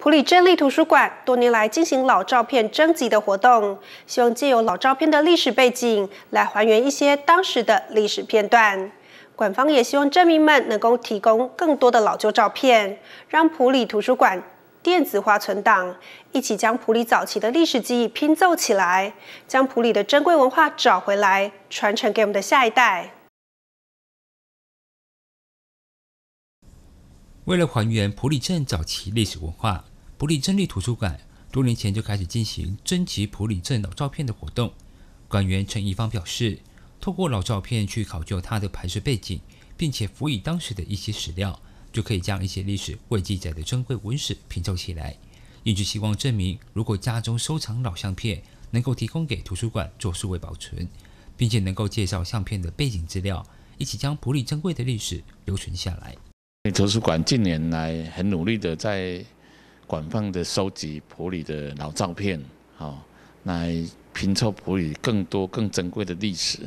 普里镇立图书馆多年来进行老照片征集的活动，希望借由老照片的历史背景来还原一些当时的历史片段。馆方也希望证民们能够提供更多的老旧照片，让普里图书馆电子化存档，一起将普里早期的历史记忆拼凑起来，将普里的珍贵文化找回来，传承给我们的下一代。为了还原普里镇早期历史文化，普里镇立图书馆多年前就开始进行征集普里镇老照片的活动。馆员陈怡芳表示，透过老照片去考究它的拍摄背景，并且辅以当时的一些史料，就可以将一些历史未记载的珍贵文史拼凑起来。一直希望证明，如果家中收藏老相片，能够提供给图书馆做数位保存，并且能够介绍相片的背景资料，一起将普里珍贵的历史留存下来。图书馆近年来很努力的在广泛的收集普里的老照片，好来拼凑普里更多更珍贵的历史。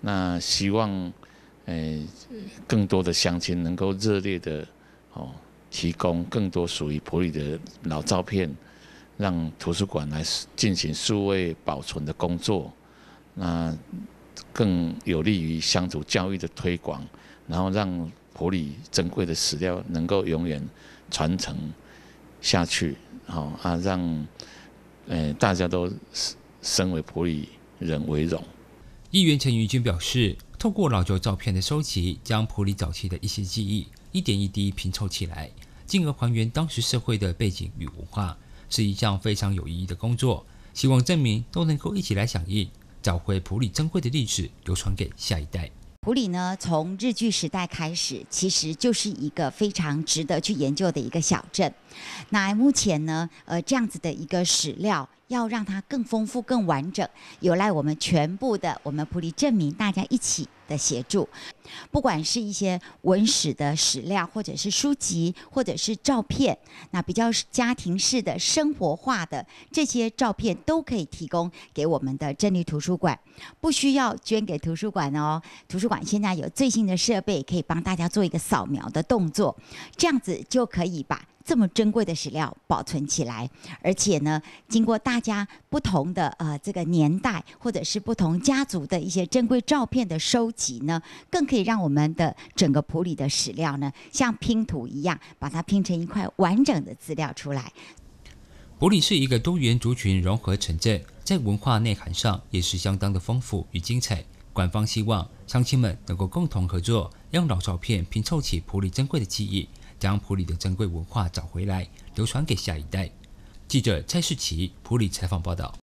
那希望，诶，更多的乡亲能够热烈的，哦，提供更多属于普里的老照片，让图书馆来进行数位保存的工作，那更有利于乡土教育的推广，然后让。普里珍贵的史料能够永远传承下去，好啊，让呃大家都身为普里人为荣。议员陈云君表示，透过老旧照片的收集，将普里早期的一些记忆一点一滴拼凑起来，进而还原当时社会的背景与文化，是一项非常有意义的工作。希望证明都能够一起来响应，找回普里珍贵的历史，流传给下一代。普里呢，从日据时代开始，其实就是一个非常值得去研究的一个小镇。那目前呢，呃，这样子的一个史料。要让它更丰富、更完整，有赖我们全部的我们普利证明大家一起的协助。不管是一些文史的史料，或者是书籍，或者是照片，那比较家庭式的生活化的这些照片，都可以提供给我们的真理图书馆。不需要捐给图书馆哦，图书馆现在有最新的设备，可以帮大家做一个扫描的动作，这样子就可以把。这么珍贵的史料保存起来，而且呢，经过大家不同的呃这个年代或者是不同家族的一些珍贵照片的收集呢，更可以让我们的整个普里的史料呢，像拼图一样把它拼成一块完整的资料出来。普里是一个多元族群融合城镇，在文化内涵上也是相当的丰富与精彩。官方希望乡亲们能够共同合作，让老照片拼凑起普里珍贵的记忆。将普里的珍贵文化找回来，流传给下一代。记者蔡世奇，普里采访报道。